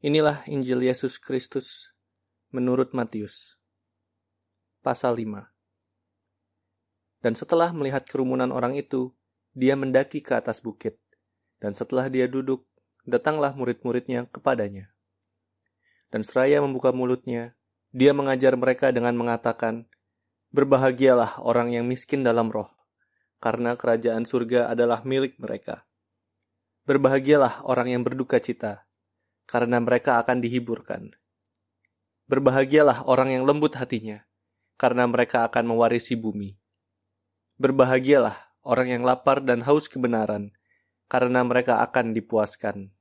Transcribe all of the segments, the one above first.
Inilah Injil Yesus Kristus menurut Matius. Pasal 5 Dan setelah melihat kerumunan orang itu, dia mendaki ke atas bukit. Dan setelah dia duduk, datanglah murid-muridnya kepadanya. Dan seraya membuka mulutnya, dia mengajar mereka dengan mengatakan, Berbahagialah orang yang miskin dalam roh, karena kerajaan surga adalah milik mereka. Berbahagialah orang yang berduka cita, karena mereka akan dihiburkan. Berbahagialah orang yang lembut hatinya, karena mereka akan mewarisi bumi. Berbahagialah orang yang lapar dan haus kebenaran, karena mereka akan dipuaskan.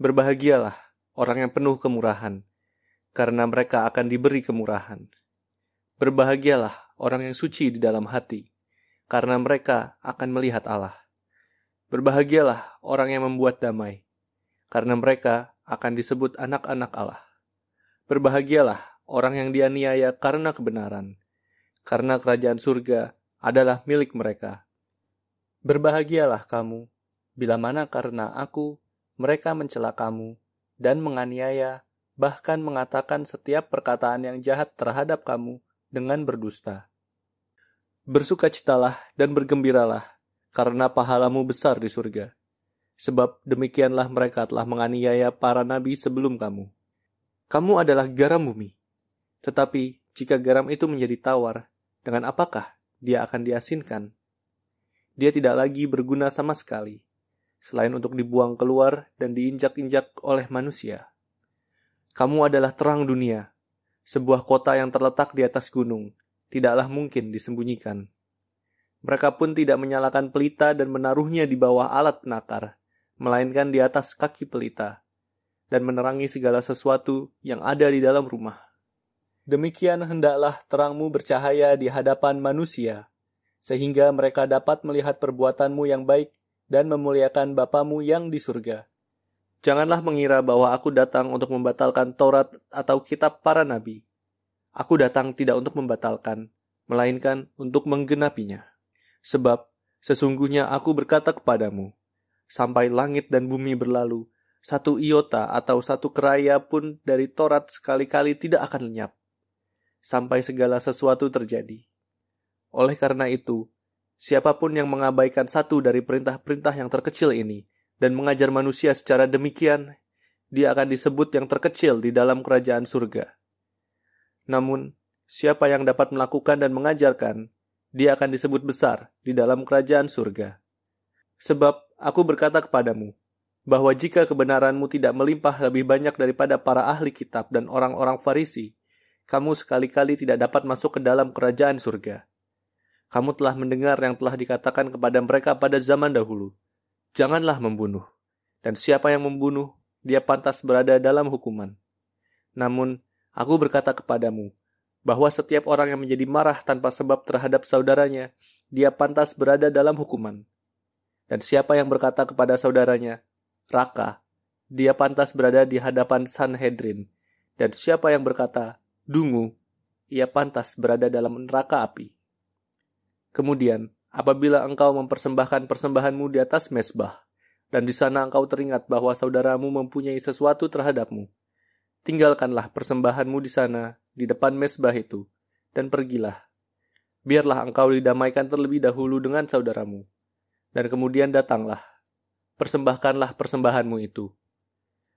Berbahagialah orang yang penuh kemurahan, karena mereka akan diberi kemurahan. Berbahagialah orang yang suci di dalam hati, karena mereka akan melihat Allah. Berbahagialah orang yang membuat damai, karena mereka akan disebut anak-anak Allah. Berbahagialah orang yang dianiaya karena kebenaran, karena kerajaan surga adalah milik mereka. Berbahagialah kamu, bila mana karena aku, mereka mencela kamu, dan menganiaya, bahkan mengatakan setiap perkataan yang jahat terhadap kamu dengan berdusta. Bersukacitalah dan bergembiralah, karena pahalamu besar di surga sebab demikianlah mereka telah menganiaya para nabi sebelum kamu. Kamu adalah garam bumi. Tetapi jika garam itu menjadi tawar, dengan apakah dia akan diasinkan? Dia tidak lagi berguna sama sekali, selain untuk dibuang keluar dan diinjak-injak oleh manusia. Kamu adalah terang dunia, sebuah kota yang terletak di atas gunung, tidaklah mungkin disembunyikan. Mereka pun tidak menyalakan pelita dan menaruhnya di bawah alat penakar, melainkan di atas kaki pelita, dan menerangi segala sesuatu yang ada di dalam rumah. Demikian hendaklah terangmu bercahaya di hadapan manusia, sehingga mereka dapat melihat perbuatanmu yang baik dan memuliakan Bapamu yang di surga. Janganlah mengira bahwa aku datang untuk membatalkan Taurat atau kitab para nabi. Aku datang tidak untuk membatalkan, melainkan untuk menggenapinya. Sebab sesungguhnya aku berkata kepadamu, sampai langit dan bumi berlalu, satu iota atau satu keraya pun dari Torat sekali-kali tidak akan lenyap, sampai segala sesuatu terjadi. Oleh karena itu, siapapun yang mengabaikan satu dari perintah-perintah yang terkecil ini dan mengajar manusia secara demikian, dia akan disebut yang terkecil di dalam kerajaan surga. Namun, siapa yang dapat melakukan dan mengajarkan, dia akan disebut besar di dalam kerajaan surga. Sebab Aku berkata kepadamu, bahwa jika kebenaranmu tidak melimpah lebih banyak daripada para ahli kitab dan orang-orang Farisi, kamu sekali-kali tidak dapat masuk ke dalam kerajaan surga. Kamu telah mendengar yang telah dikatakan kepada mereka pada zaman dahulu. Janganlah membunuh. Dan siapa yang membunuh, dia pantas berada dalam hukuman. Namun, aku berkata kepadamu, bahwa setiap orang yang menjadi marah tanpa sebab terhadap saudaranya, dia pantas berada dalam hukuman. Dan siapa yang berkata kepada saudaranya, Raka, dia pantas berada di hadapan Sanhedrin. Dan siapa yang berkata, Dungu, ia pantas berada dalam neraka api. Kemudian, apabila engkau mempersembahkan persembahanmu di atas mesbah, dan di sana engkau teringat bahwa saudaramu mempunyai sesuatu terhadapmu, tinggalkanlah persembahanmu di sana, di depan mesbah itu, dan pergilah. Biarlah engkau didamaikan terlebih dahulu dengan saudaramu. Dan kemudian datanglah, persembahkanlah persembahanmu itu.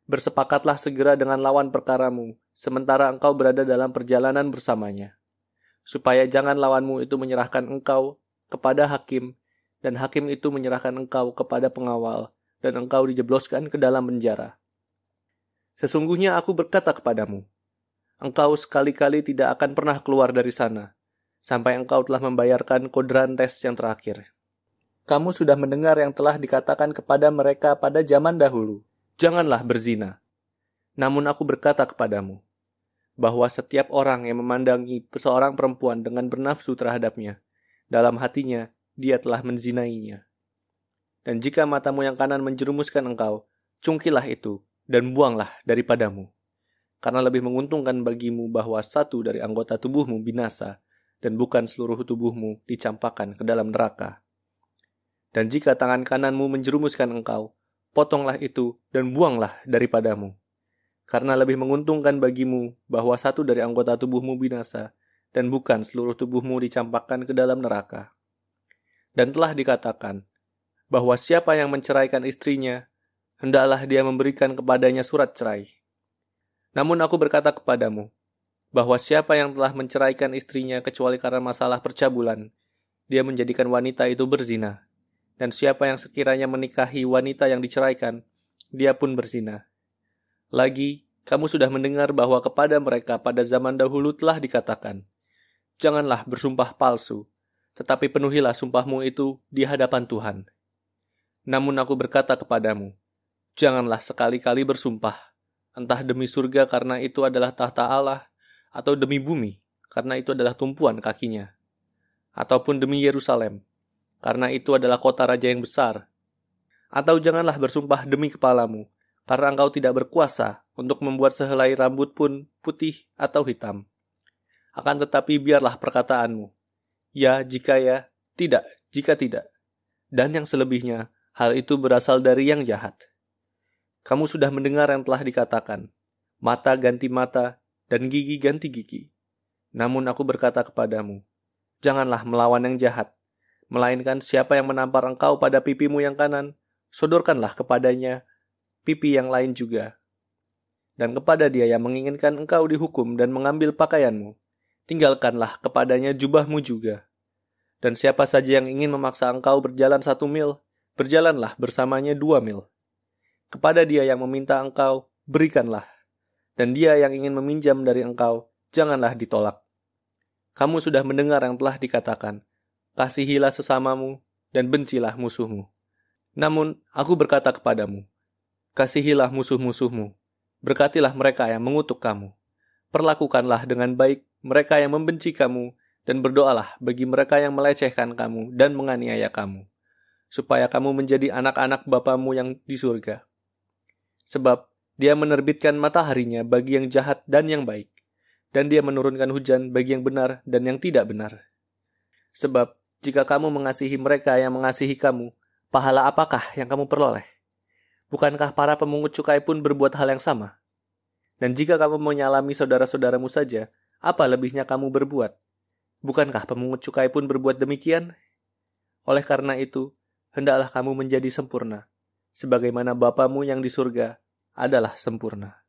Bersepakatlah segera dengan lawan perkaramu, sementara engkau berada dalam perjalanan bersamanya. Supaya jangan lawanmu itu menyerahkan engkau kepada hakim, dan hakim itu menyerahkan engkau kepada pengawal, dan engkau dijebloskan ke dalam penjara. Sesungguhnya aku berkata kepadamu, engkau sekali-kali tidak akan pernah keluar dari sana, sampai engkau telah membayarkan kodran tes yang terakhir kamu sudah mendengar yang telah dikatakan kepada mereka pada zaman dahulu, janganlah berzina. Namun aku berkata kepadamu, bahwa setiap orang yang memandangi seorang perempuan dengan bernafsu terhadapnya, dalam hatinya dia telah menzinainya. Dan jika matamu yang kanan menjerumuskan engkau, cungkilah itu dan buanglah daripadamu. Karena lebih menguntungkan bagimu bahwa satu dari anggota tubuhmu binasa, dan bukan seluruh tubuhmu dicampakkan ke dalam neraka. Dan jika tangan kananmu menjerumuskan engkau, potonglah itu dan buanglah daripadamu. Karena lebih menguntungkan bagimu bahwa satu dari anggota tubuhmu binasa, dan bukan seluruh tubuhmu dicampakkan ke dalam neraka. Dan telah dikatakan, bahwa siapa yang menceraikan istrinya, hendaklah dia memberikan kepadanya surat cerai. Namun aku berkata kepadamu, bahwa siapa yang telah menceraikan istrinya kecuali karena masalah percabulan, dia menjadikan wanita itu berzina. Dan siapa yang sekiranya menikahi wanita yang diceraikan, dia pun berzina. Lagi, kamu sudah mendengar bahwa kepada mereka pada zaman dahulu telah dikatakan, Janganlah bersumpah palsu, tetapi penuhilah sumpahmu itu di hadapan Tuhan. Namun aku berkata kepadamu, Janganlah sekali-kali bersumpah, entah demi surga karena itu adalah tahta Allah, atau demi bumi karena itu adalah tumpuan kakinya, ataupun demi Yerusalem, karena itu adalah kota raja yang besar. Atau janganlah bersumpah demi kepalamu, karena engkau tidak berkuasa untuk membuat sehelai rambut pun putih atau hitam. Akan tetapi biarlah perkataanmu, ya jika ya, tidak jika tidak. Dan yang selebihnya, hal itu berasal dari yang jahat. Kamu sudah mendengar yang telah dikatakan, mata ganti mata, dan gigi ganti gigi. Namun aku berkata kepadamu, janganlah melawan yang jahat, Melainkan siapa yang menampar engkau pada pipimu yang kanan, sodorkanlah kepadanya pipi yang lain juga. Dan kepada dia yang menginginkan engkau dihukum dan mengambil pakaianmu, tinggalkanlah kepadanya jubahmu juga. Dan siapa saja yang ingin memaksa engkau berjalan satu mil, berjalanlah bersamanya dua mil. Kepada dia yang meminta engkau, berikanlah. Dan dia yang ingin meminjam dari engkau, janganlah ditolak. Kamu sudah mendengar yang telah dikatakan, kasihilah sesamamu, dan bencilah musuhmu. Namun, aku berkata kepadamu, kasihilah musuh-musuhmu, berkatilah mereka yang mengutuk kamu, perlakukanlah dengan baik mereka yang membenci kamu, dan berdoalah bagi mereka yang melecehkan kamu dan menganiaya kamu, supaya kamu menjadi anak-anak Bapamu yang di surga. Sebab dia menerbitkan mataharinya bagi yang jahat dan yang baik, dan dia menurunkan hujan bagi yang benar dan yang tidak benar. Sebab jika kamu mengasihi mereka yang mengasihi kamu, pahala apakah yang kamu peroleh? Bukankah para pemungut cukai pun berbuat hal yang sama? Dan jika kamu menyalami saudara-saudaramu saja, apa lebihnya kamu berbuat? Bukankah pemungut cukai pun berbuat demikian? Oleh karena itu, hendaklah kamu menjadi sempurna, sebagaimana Bapamu yang di surga adalah sempurna.